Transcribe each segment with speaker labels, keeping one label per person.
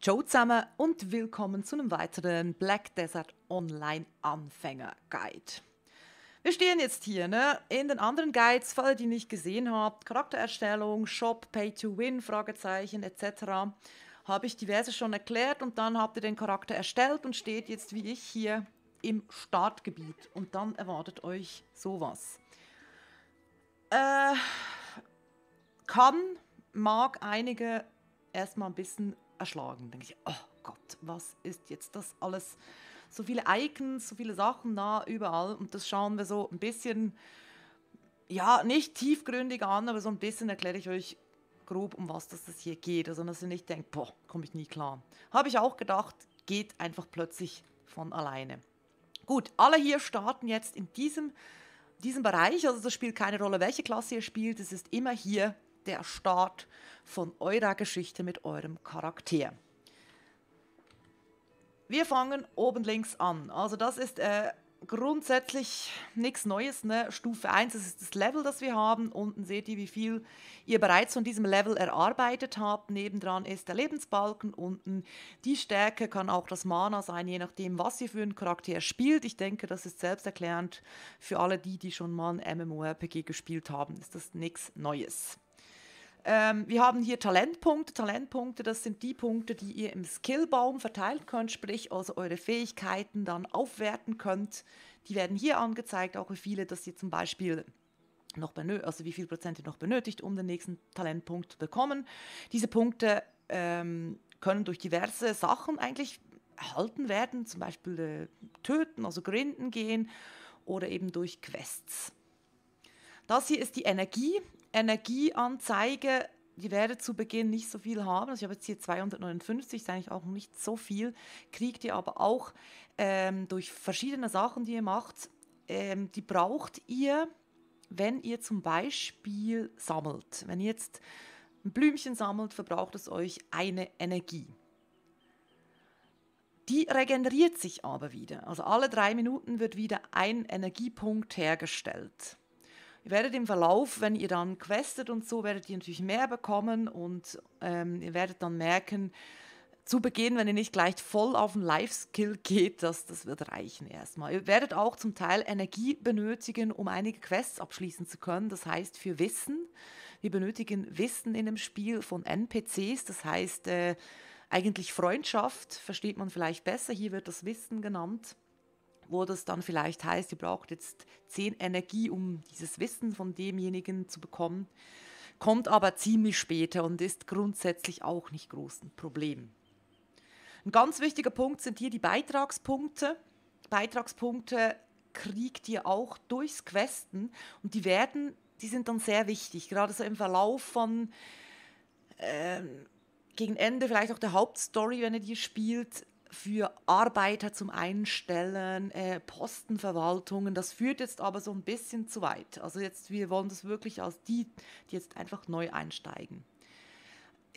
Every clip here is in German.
Speaker 1: Ciao zusammen und willkommen zu einem weiteren Black Desert Online Anfänger Guide. Wir stehen jetzt hier ne? in den anderen Guides, falls ihr die nicht gesehen habt, Charaktererstellung, Shop, Pay to Win, Fragezeichen etc. Habe ich diverse schon erklärt und dann habt ihr den Charakter erstellt und steht jetzt wie ich hier im Startgebiet und dann erwartet euch sowas. Äh, kann, mag einige erstmal ein bisschen erschlagen. Denke ich, oh Gott, was ist jetzt das alles? So viele Icons, so viele Sachen da überall und das schauen wir so ein bisschen, ja, nicht tiefgründig an, aber so ein bisschen erkläre ich euch grob, um was das hier geht. Also, dass ihr nicht denkt, boah, komme ich nie klar. Habe ich auch gedacht, geht einfach plötzlich von alleine. Gut, alle hier starten jetzt in diesem, diesem Bereich. Also das spielt keine Rolle, welche Klasse ihr spielt. Es ist immer hier der Start von eurer Geschichte mit eurem Charakter. Wir fangen oben links an. Also das ist äh, grundsätzlich nichts Neues. Ne? Stufe 1, das ist das Level, das wir haben. Unten seht ihr, wie viel ihr bereits von diesem Level erarbeitet habt. Nebendran ist der Lebensbalken. Unten die Stärke kann auch das Mana sein, je nachdem, was ihr für einen Charakter spielt. Ich denke, das ist selbsterklärend für alle die, die schon mal ein MMORPG gespielt haben. Ist das nichts Neues. Ähm, wir haben hier Talentpunkte. Talentpunkte, das sind die Punkte, die ihr im Skillbaum verteilt könnt, sprich also eure Fähigkeiten dann aufwerten könnt. Die werden hier angezeigt, auch wie viele dass ihr zum Beispiel noch benötigt, also wie viel Prozent ihr noch benötigt, um den nächsten Talentpunkt zu bekommen. Diese Punkte ähm, können durch diverse Sachen eigentlich erhalten werden, zum Beispiel äh, töten, also grinden gehen oder eben durch Quests. Das hier ist die Energie. Energieanzeige, die werde zu Beginn nicht so viel haben. Also ich habe jetzt hier 259, ist eigentlich auch nicht so viel. Kriegt ihr aber auch ähm, durch verschiedene Sachen, die ihr macht, ähm, die braucht ihr, wenn ihr zum Beispiel sammelt. Wenn ihr jetzt ein Blümchen sammelt, verbraucht es euch eine Energie. Die regeneriert sich aber wieder. Also alle drei Minuten wird wieder ein Energiepunkt hergestellt. Ihr werdet im Verlauf, wenn ihr dann questet und so, werdet ihr natürlich mehr bekommen und ähm, ihr werdet dann merken, zu Beginn, wenn ihr nicht gleich voll auf den Life-Skill geht, das, das wird reichen erstmal. Ihr werdet auch zum Teil Energie benötigen, um einige Quests abschließen zu können. Das heißt für Wissen. Wir benötigen Wissen in dem Spiel von NPCs, das heißt äh, eigentlich Freundschaft, versteht man vielleicht besser. Hier wird das Wissen genannt wo das dann vielleicht heißt, ihr braucht jetzt zehn Energie, um dieses Wissen von demjenigen zu bekommen, kommt aber ziemlich später und ist grundsätzlich auch nicht groß ein Problem. Ein ganz wichtiger Punkt sind hier die Beitragspunkte. Beitragspunkte kriegt ihr auch durchs Questen und die werden, die sind dann sehr wichtig, gerade so im Verlauf von ähm, gegen Ende vielleicht auch der Hauptstory, wenn ihr die spielt, für Arbeiter zum Einstellen, äh, Postenverwaltungen. Das führt jetzt aber so ein bisschen zu weit. Also jetzt, wir wollen das wirklich als die, die jetzt einfach neu einsteigen.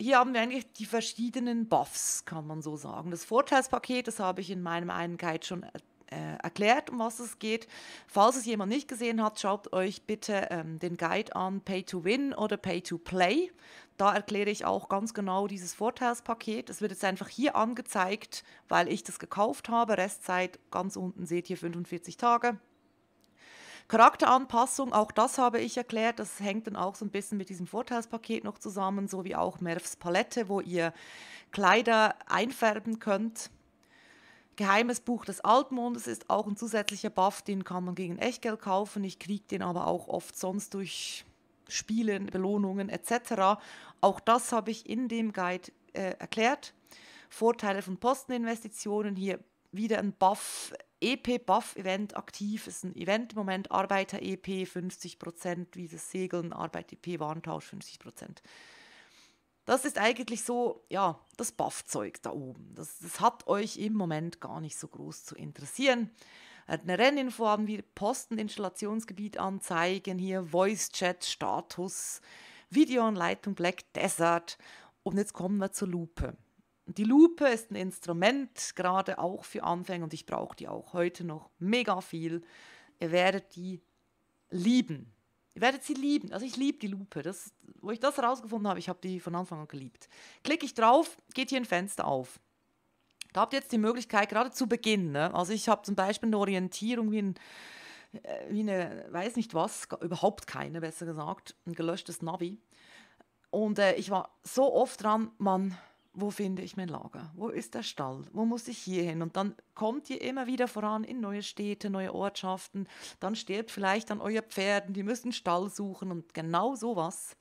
Speaker 1: Hier haben wir eigentlich die verschiedenen Buffs, kann man so sagen. Das Vorteilspaket, das habe ich in meinem einen Guide schon äh, erklärt, um was es geht. Falls es jemand nicht gesehen hat, schaut euch bitte ähm, den Guide an Pay to Win oder Pay to Play. Da erkläre ich auch ganz genau dieses Vorteilspaket. Es wird jetzt einfach hier angezeigt, weil ich das gekauft habe. Restzeit ganz unten seht ihr 45 Tage. Charakteranpassung, auch das habe ich erklärt, das hängt dann auch so ein bisschen mit diesem Vorteilspaket noch zusammen, sowie auch Mervs Palette, wo ihr Kleider einfärben könnt. Geheimes Buch des Altmondes ist auch ein zusätzlicher Buff, den kann man gegen Echtgeld kaufen. Ich kriege den aber auch oft sonst durch Spielen, Belohnungen etc. Auch das habe ich in dem Guide äh, erklärt. Vorteile von Posteninvestitionen. Hier wieder ein Buff, EP-Buff-Event aktiv. Ist ein Event im Moment. Arbeiter-EP 50%, wie das Segeln, Arbeit-EP, Warentausch 50%. Das ist eigentlich so, ja, das Buffzeug da oben. Das, das, hat euch im Moment gar nicht so groß zu interessieren. Eine Renninfo haben wir, Posteninstallationsgebiet anzeigen, hier Voice-Chat, Status, Videoanleitung Black Desert. Und jetzt kommen wir zur Lupe. Die Lupe ist ein Instrument, gerade auch für Anfänger und ich brauche die auch heute noch mega viel. Ihr werdet die lieben. Ihr werdet sie lieben. Also ich liebe die Lupe. Das, wo ich das herausgefunden habe, ich habe die von Anfang an geliebt. Klicke ich drauf, geht hier ein Fenster auf. Da habt ihr jetzt die Möglichkeit, gerade zu Beginn, ne? also ich habe zum Beispiel eine Orientierung wie, ein, äh, wie eine, weiß nicht was, überhaupt keine, besser gesagt, ein gelöschtes Navi. Und äh, ich war so oft dran, man wo finde ich mein Lager? Wo ist der Stall? Wo muss ich hier hin? Und dann kommt ihr immer wieder voran in neue Städte, neue Ortschaften. Dann stirbt vielleicht an euer Pferden, die müssen Stall suchen und genau sowas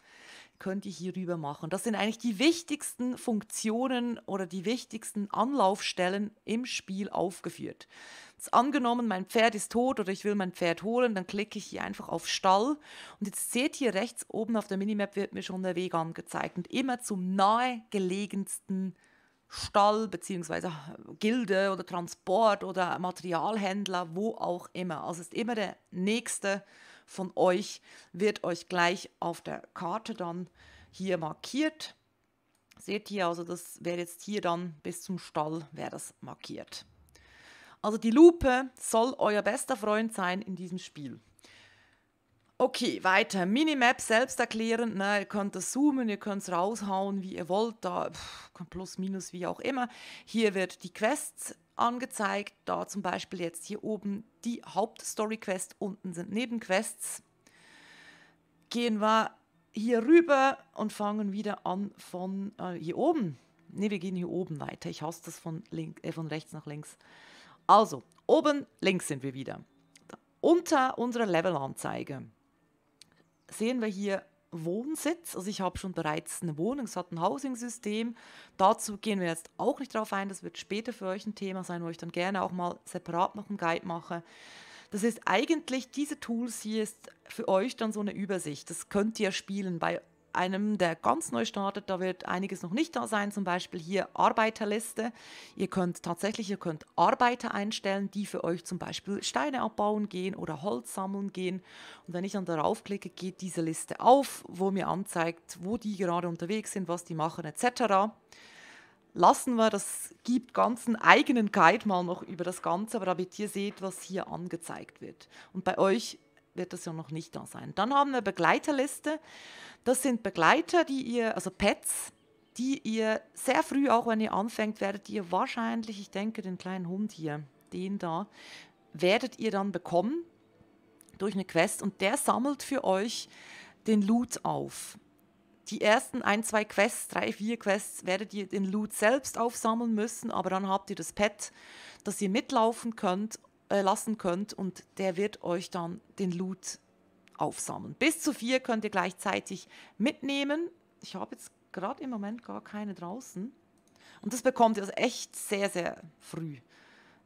Speaker 1: könnt ihr hierüber machen. Das sind eigentlich die wichtigsten Funktionen oder die wichtigsten Anlaufstellen im Spiel aufgeführt. Jetzt angenommen, mein Pferd ist tot oder ich will mein Pferd holen, dann klicke ich hier einfach auf Stall und jetzt seht ihr rechts oben auf der Minimap wird mir schon der Weg angezeigt und immer zum nahegelegensten Stall bzw. Gilde oder Transport oder Materialhändler, wo auch immer. Also ist immer der nächste von euch wird euch gleich auf der Karte dann hier markiert. Seht ihr, also das wäre jetzt hier dann bis zum Stall wäre das markiert. Also die Lupe soll euer bester Freund sein in diesem Spiel. Okay, weiter. Minimap selbst erklärend. Ne? Ihr könnt das zoomen, ihr könnt es raushauen, wie ihr wollt. Da pff, plus, minus, wie auch immer. Hier wird die Quests angezeigt. Da zum Beispiel jetzt hier oben die Hauptstory-Quest, unten sind Nebenquests. Gehen wir hier rüber und fangen wieder an von äh, hier oben. Ne, wir gehen hier oben weiter. Ich hasse das von, link, äh, von rechts nach links. Also, oben links sind wir wieder. Unter unserer Levelanzeige sehen wir hier Wohnsitz. Also ich habe schon bereits eine Wohnung, es hat ein Housing-System. Dazu gehen wir jetzt auch nicht drauf ein, das wird später für euch ein Thema sein, wo ich dann gerne auch mal separat noch einen Guide mache. Das ist eigentlich, diese Tools hier ist für euch dann so eine Übersicht. Das könnt ihr spielen bei einem, der ganz neu startet, da wird einiges noch nicht da sein, zum Beispiel hier Arbeiterliste. Ihr könnt tatsächlich, ihr könnt Arbeiter einstellen, die für euch zum Beispiel Steine abbauen gehen oder Holz sammeln gehen. Und wenn ich dann darauf klicke, geht diese Liste auf, wo mir anzeigt, wo die gerade unterwegs sind, was die machen etc lassen wir. Das gibt ganzen eigenen Guide mal noch über das Ganze, aber damit ihr seht, was hier angezeigt wird. Und bei euch wird das ja noch nicht da sein. Dann haben wir Begleiterliste. Das sind Begleiter, die ihr, also Pets, die ihr sehr früh, auch wenn ihr anfängt, werdet ihr wahrscheinlich, ich denke, den kleinen Hund hier, den da, werdet ihr dann bekommen durch eine Quest und der sammelt für euch den Loot auf. Die ersten ein, zwei Quests, drei, vier Quests werdet ihr den Loot selbst aufsammeln müssen, aber dann habt ihr das Pet, dass ihr mitlaufen könnt äh, lassen könnt und der wird euch dann den Loot aufsammeln. Bis zu vier könnt ihr gleichzeitig mitnehmen. Ich habe jetzt gerade im Moment gar keine draußen. Und das bekommt ihr also echt sehr, sehr früh.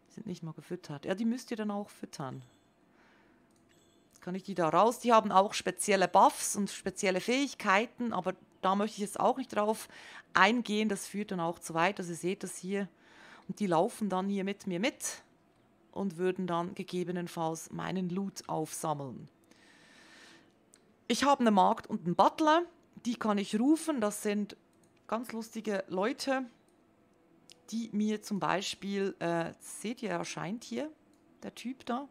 Speaker 1: Die sind nicht mal gefüttert. Ja, die müsst ihr dann auch füttern. Jetzt kann ich die da raus? Die haben auch spezielle Buffs und spezielle Fähigkeiten, aber da möchte ich jetzt auch nicht drauf eingehen. Das führt dann auch zu weit. Also ihr seht das hier. Und die laufen dann hier mit mir mit und würden dann gegebenenfalls meinen Loot aufsammeln. Ich habe eine Magd und einen Butler, die kann ich rufen. Das sind ganz lustige Leute, die mir zum Beispiel, äh, seht ihr, erscheint hier der Typ da.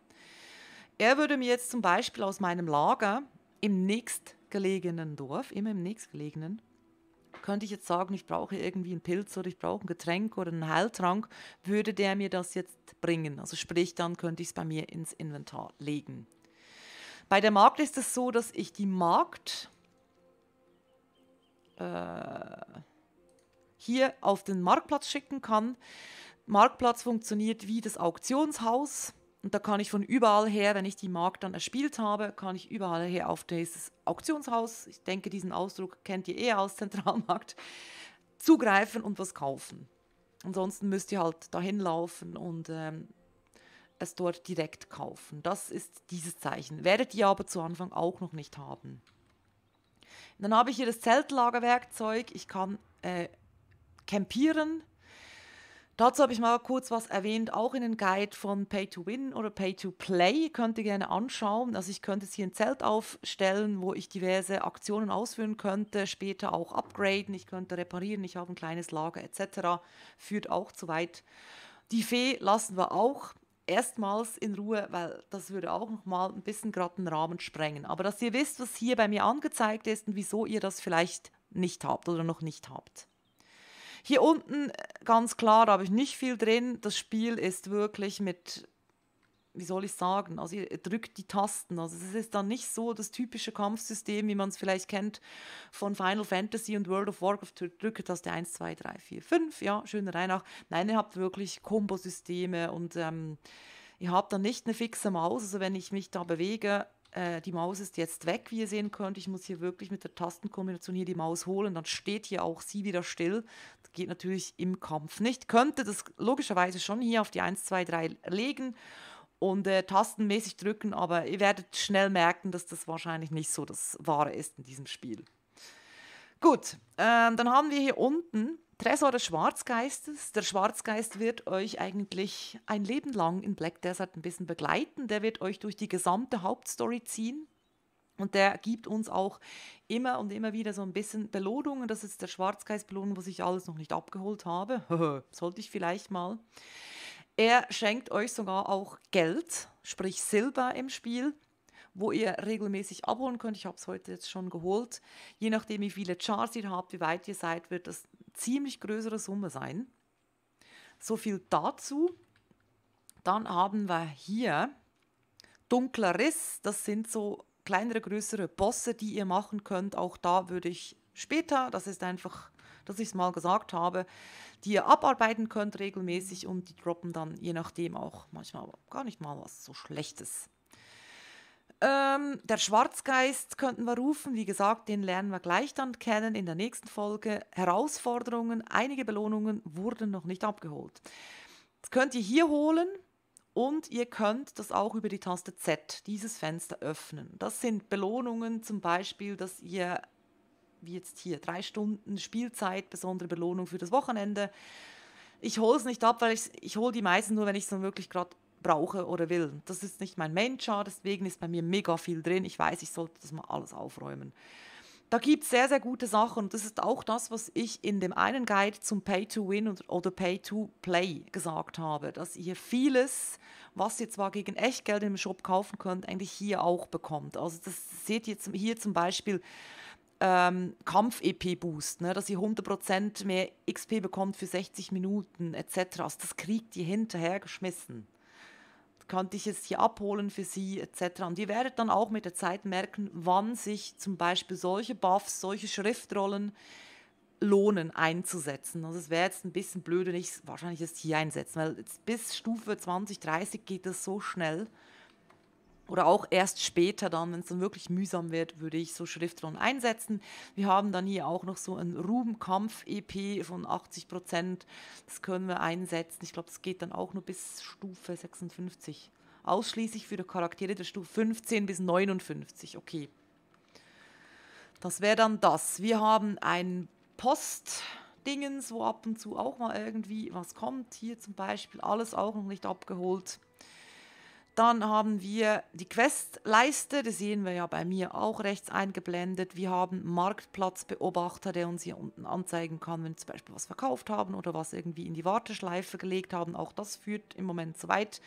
Speaker 1: Er würde mir jetzt zum Beispiel aus meinem Lager im nächstgelegenen Dorf, immer im nächstgelegenen, könnte ich jetzt sagen, ich brauche irgendwie einen Pilz oder ich brauche ein Getränk oder einen Heiltrank, würde der mir das jetzt bringen? Also sprich, dann könnte ich es bei mir ins Inventar legen. Bei der Markt ist es so, dass ich die Markt äh, hier auf den Marktplatz schicken kann. Marktplatz funktioniert wie das Auktionshaus. Und da kann ich von überall her, wenn ich die Markt dann erspielt habe, kann ich überall her auf dieses Auktionshaus, ich denke, diesen Ausdruck kennt ihr eher aus Zentralmarkt, zugreifen und was kaufen. Ansonsten müsst ihr halt dahin laufen und ähm, es dort direkt kaufen. Das ist dieses Zeichen. Werdet ihr aber zu Anfang auch noch nicht haben. Dann habe ich hier das Zeltlagerwerkzeug. Ich kann äh, campieren, Dazu habe ich mal kurz was erwähnt, auch in den Guide von Pay to Win oder Pay to Play. Könnt ihr gerne anschauen. Also ich könnte jetzt hier ein Zelt aufstellen, wo ich diverse Aktionen ausführen könnte, später auch upgraden, ich könnte reparieren, ich habe ein kleines Lager etc. Führt auch zu weit. Die Fee lassen wir auch erstmals in Ruhe, weil das würde auch nochmal ein bisschen gerade den Rahmen sprengen. Aber dass ihr wisst, was hier bei mir angezeigt ist und wieso ihr das vielleicht nicht habt oder noch nicht habt. Hier unten äh, ganz klar habe ich nicht viel drin. Das Spiel ist wirklich mit wie soll ich sagen, also ihr drückt die Tasten. Also es ist dann nicht so das typische Kampfsystem, wie man es vielleicht kennt von Final Fantasy und World of Warcraft. Drücke Taste 1, 2, 3, 4, 5, ja, schöne Reinach. Nein, ihr habt wirklich Kombosysteme und ähm, ihr habt dann nicht eine fixe Maus. Also wenn ich mich da bewege, äh, die Maus ist jetzt weg, wie ihr sehen könnt. Ich muss hier wirklich mit der Tastenkombination hier die Maus holen. Dann steht hier auch sie wieder still. Das geht natürlich im Kampf nicht. Könnte das logischerweise schon hier auf die 1, 2, 3 legen und äh, tastenmäßig drücken, aber ihr werdet schnell merken, dass das wahrscheinlich nicht so das Wahre ist in diesem Spiel. Gut, äh, dann haben wir hier unten Tresor des Schwarzgeistes. Der Schwarzgeist wird euch eigentlich ein Leben lang in Black Desert ein bisschen begleiten. Der wird euch durch die gesamte Hauptstory ziehen. Und der gibt uns auch immer und immer wieder so ein bisschen Belohnungen. Das ist der Schwarzgeist-Belohnung, was ich alles noch nicht abgeholt habe. Sollte ich vielleicht mal. Er schenkt euch sogar auch Geld, sprich Silber im Spiel wo ihr regelmäßig abholen könnt. Ich habe es heute jetzt schon geholt. Je nachdem, wie viele Chars ihr habt, wie weit ihr seid, wird das ziemlich größere Summe sein. So viel dazu. Dann haben wir hier dunkler Riss. Das sind so kleinere, größere Bosse, die ihr machen könnt. Auch da würde ich später, das ist einfach, dass ich es mal gesagt habe, die ihr abarbeiten könnt regelmäßig und die droppen dann je nachdem auch manchmal gar nicht mal was so Schlechtes. Ähm, der Schwarzgeist könnten wir rufen. Wie gesagt, den lernen wir gleich dann kennen in der nächsten Folge. Herausforderungen, einige Belohnungen wurden noch nicht abgeholt. Das könnt ihr hier holen und ihr könnt das auch über die Taste Z, dieses Fenster öffnen. Das sind Belohnungen zum Beispiel, dass ihr, wie jetzt hier, drei Stunden Spielzeit, besondere Belohnung für das Wochenende. Ich hole es nicht ab, weil ich, ich hole die meisten nur, wenn ich so wirklich gerade brauche oder will. Das ist nicht mein Menschar, deswegen ist bei mir mega viel drin. Ich weiß, ich sollte das mal alles aufräumen. Da gibt es sehr, sehr gute Sachen und das ist auch das, was ich in dem einen Guide zum Pay to Win oder Pay to Play gesagt habe, dass ihr vieles, was ihr zwar gegen Echtgeld im Shop kaufen könnt, eigentlich hier auch bekommt. Also das seht ihr hier zum Beispiel ähm, Kampf-EP-Boost, ne? dass ihr 100% mehr XP bekommt für 60 Minuten etc. Also das kriegt ihr hinterher geschmissen könnte ich es hier abholen für sie etc. Und ihr werdet dann auch mit der Zeit merken, wann sich zum Beispiel solche Buffs, solche Schriftrollen lohnen einzusetzen. Also es wäre jetzt ein bisschen blöd, wenn ich es wahrscheinlich jetzt hier einsetzen, weil bis Stufe 20, 30 geht das so schnell oder auch erst später dann, wenn es dann wirklich mühsam wird, würde ich so Schriftrollen einsetzen. Wir haben dann hier auch noch so ein Rubenkampf-EP von 80 Prozent. Das können wir einsetzen. Ich glaube, das geht dann auch nur bis Stufe 56. Ausschließlich für die Charaktere der Stufe 15 bis 59. Okay. Das wäre dann das. Wir haben ein Post. Dingens, wo ab und zu auch mal irgendwie was kommt. Hier zum Beispiel alles auch noch nicht abgeholt. Dann haben wir die Questleiste, die sehen wir ja bei mir auch rechts eingeblendet. Wir haben Marktplatzbeobachter, der uns hier unten anzeigen kann, wenn wir zum Beispiel was verkauft haben oder was irgendwie in die Warteschleife gelegt haben. Auch das führt im Moment zu weit.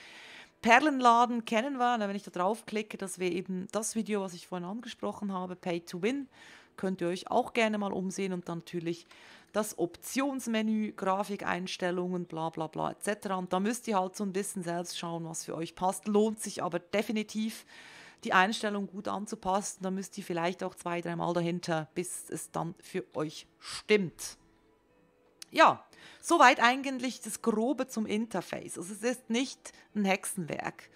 Speaker 1: Perlenladen kennen wir, wenn ich da draufklicke, dass wir eben das Video, was ich vorhin angesprochen habe, Pay to Win, könnt ihr euch auch gerne mal umsehen und dann natürlich das Optionsmenü, Grafikeinstellungen, bla bla bla etc. Und da müsst ihr halt so ein bisschen selbst schauen, was für euch passt. Lohnt sich aber definitiv, die Einstellung gut anzupassen. Da müsst ihr vielleicht auch zwei, dreimal dahinter, bis es dann für euch stimmt. Ja, soweit eigentlich das Grobe zum Interface. Also es ist nicht ein Hexenwerk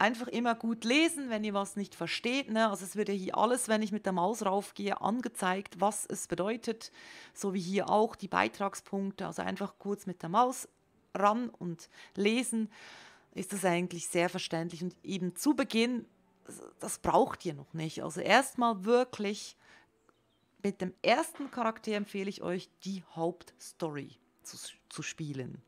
Speaker 1: einfach immer gut lesen, wenn ihr was nicht versteht. Ne? Also es wird ja hier alles, wenn ich mit der Maus raufgehe, angezeigt, was es bedeutet. So wie hier auch die Beitragspunkte. Also einfach kurz mit der Maus ran und lesen ist das eigentlich sehr verständlich. Und eben zu Beginn, das braucht ihr noch nicht. Also erstmal wirklich mit dem ersten Charakter empfehle ich euch, die Hauptstory zu, zu spielen.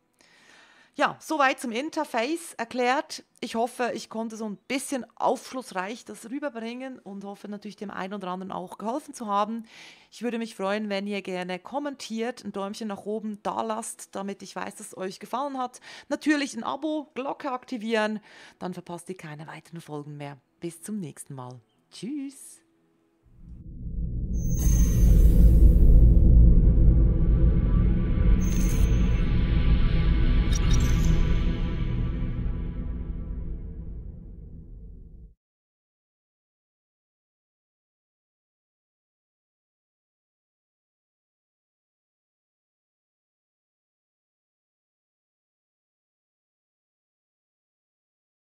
Speaker 1: Ja, soweit zum Interface erklärt. Ich hoffe, ich konnte so ein bisschen aufschlussreich das rüberbringen und hoffe natürlich dem einen oder anderen auch geholfen zu haben. Ich würde mich freuen, wenn ihr gerne kommentiert, ein Däumchen nach oben da lasst, damit ich weiß, dass es euch gefallen hat. Natürlich ein Abo, Glocke aktivieren, dann verpasst ihr keine weiteren Folgen mehr. Bis zum nächsten Mal. Tschüss.